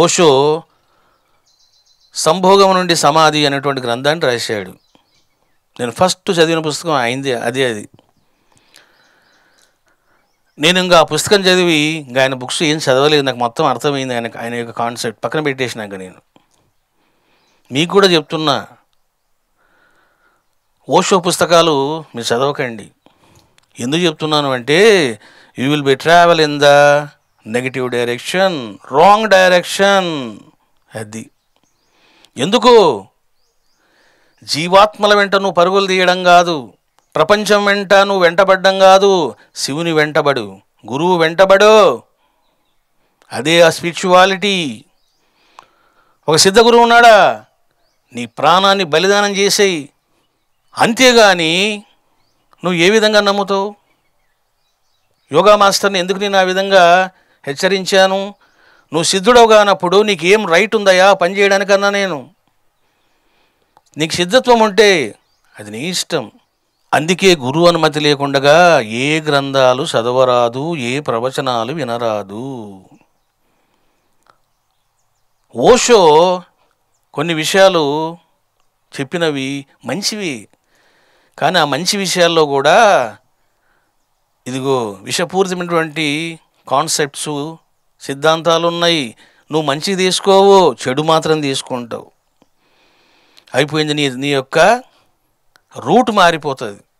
ఓషో సంభోగం నుండి సమాధి అనేటువంటి గ్రంథాన్ని రాశాడు నేను ఫస్ట్ చదివిన పుస్తకం అయింది అదే అది నేను ఇంకా ఆ పుస్తకం చదివి ఇంకా ఆయన బుక్స్ ఏం చదవలేదు నాకు మొత్తం అర్థమైంది ఆయన ఆయన యొక్క కాన్సెప్ట్ పక్కన పెట్టేసినాక నేను మీకు కూడా చెప్తున్నా ఓషో పుస్తకాలు మీరు చదవకండి ఎందుకు చెప్తున్నాను అంటే you will be travel in the negative direction wrong direction అది ఎందుకు జీవాత్మల వెంట నువ్వు పరుగులు తీయడం కాదు ప్రపంచం వెంట నువ్వు వెంటబడ్డం కాదు శివుని వెంటబడు గురువు వెంటబడు అదే ఆ స్పిరిచువాలిటీ ఒక సిద్ధ గురువు ఉన్నాడా నీ ప్రాణాన్ని బలిదానం చేసేయి అంతేగాని నువ్వు ఏ విధంగా నమ్ముతావు యోగా మాస్టర్ని ఎందుకు నేను ఆ విధంగా హెచ్చరించాను నువ్వు సిద్ధుడవు కానప్పుడు నీకేం రైట్ ఉందయా పని చేయడానికన్నా నేను నీకు సిద్ధత్వం ఉంటే అది నీ ఇష్టం అందుకే గురువు అనుమతి లేకుండా ఏ గ్రంథాలు చదవరాదు ఏ ప్రవచనాలు వినరాదు ఓషో కొన్ని విషయాలు చెప్పినవి మంచివి కానీ ఆ మంచి విషయాల్లో కూడా ఇదిగో విషపూరితమైనటువంటి కాన్సెప్ట్స్ సిద్ధాంతాలు ఉన్నాయి నువ్వు మంచి తీసుకోవు చెడు మాత్రం తీసుకుంటావు అయిపోయింది నీ నీ యొక్క రూట్ మారిపోతుంది